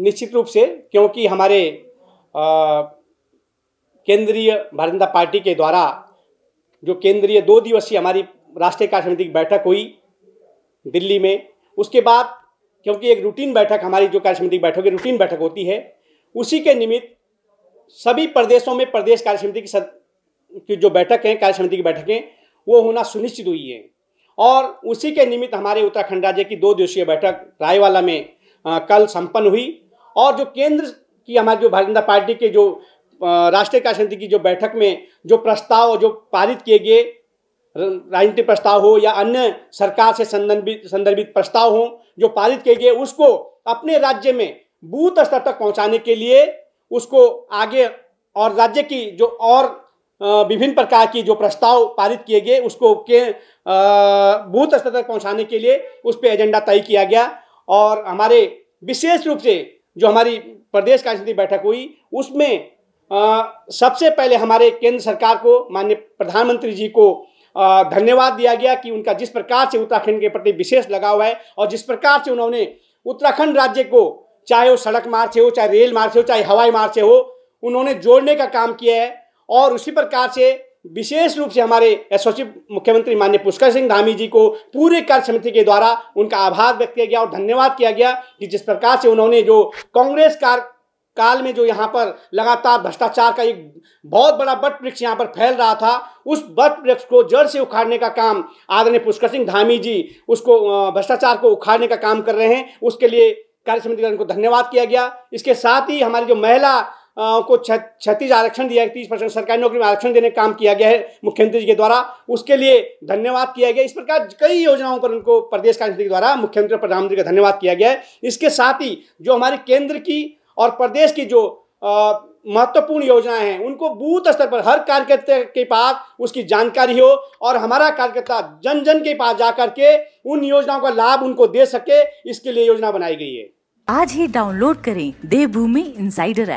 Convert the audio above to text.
निश्चित रूप से क्योंकि हमारे केंद्रीय भारतीय जनता पार्टी के द्वारा जो केंद्रीय दो दिवसीय हमारी राष्ट्रीय कार्य समिति की बैठक हुई दिल्ली में उसके बाद क्योंकि एक रूटीन बैठक हमारी जो कार्य समिति की बैठक रूटीन बैठक होती है उसी के निमित्त सभी प्रदेशों में प्रदेश कार्य समिति की, सद, की जो बैठक हैं कार्य समिति की बैठकें वो होना सुनिश्चित हुई है और उसी के निमित्त हमारे उत्तराखंड राज्य की दो दिवसीय बैठक रायवाला में आ, कल संपन्न हुई और जो केंद्र की हमारी जो भारतीय जनता पार्टी के जो राष्ट्रीय कार्य समिति की जो बैठक में जो प्रस्ताव जो पारित किए गए राजनीतिक प्रस्ताव हो या अन्य सरकार से संदर्भित संदर्भित प्रस्ताव हो जो पारित किए गए उसको अपने राज्य में बूथ स्तर तक पहुंचाने के लिए उसको आगे और राज्य की जो और विभिन्न प्रकार की जो प्रस्ताव पारित किए गए उसको के बूथ स्तर तक पहुंचाने के लिए उस पर एजेंडा तय किया गया और हमारे विशेष रूप से जो हमारी प्रदेश कार्यसमिति बैठक हुई उसमें आ, सबसे पहले हमारे केंद्र सरकार को माननीय प्रधानमंत्री जी को आ, धन्यवाद दिया गया कि उनका जिस प्रकार से उत्तराखंड के प्रति विशेष लगाव है और जिस प्रकार से उन्होंने उत्तराखंड राज्य को चाहे वो सड़क मार्ग से हो चाहे रेल मार्ग से हो चाहे हवाई मार्ग से हो उन्होंने जोड़ने का काम किया है और उसी प्रकार से विशेष रूप से हमारे एसोसिएट मुख्यमंत्री मान्य पुष्कर सिंह धामी जी को पूरे कार्य समिति के द्वारा उनका आभार व्यक्त किया गया और धन्यवाद किया गया कि जिस प्रकार से उन्होंने जो कांग्रेस कार काल में जो यहाँ पर लगातार भ्रष्टाचार का एक बहुत बड़ा बट वृक्ष यहाँ पर फैल रहा था उस बट वृक्ष को जड़ से उखाड़ने का काम आदरणीय पुष्कर सिंह धामी जी उसको भ्रष्टाचार को उखाड़ने का काम कर रहे हैं उसके लिए कार्य समिति को धन्यवाद किया गया इसके साथ ही हमारी जो महिला को छत्तीस आरक्षण दिया तीस परसेंट सरकारी नौकरी में आरक्षण देने का काम किया गया है मुख्यमंत्री जी के द्वारा उसके लिए धन्यवाद किया गया इस प्रकार कई योजनाओं पर उनको प्रदेश कांग्रेस के द्वारा मुख्यमंत्री और प्रधानमंत्री का धन्यवाद किया गया है इसके साथ ही जो हमारे केंद्र की और प्रदेश की जो महत्वपूर्ण योजनाएं हैं उनको बूथ स्तर पर हर कार्यकर्ता के पास उसकी जानकारी हो और हमारा कार्यकर्ता जन जन के पास जाकर के उन योजनाओं का लाभ उनको दे सके इसके लिए योजना बनाई गई है आज ही डाउनलोड करें देवभूमि इंसाइडर ऐप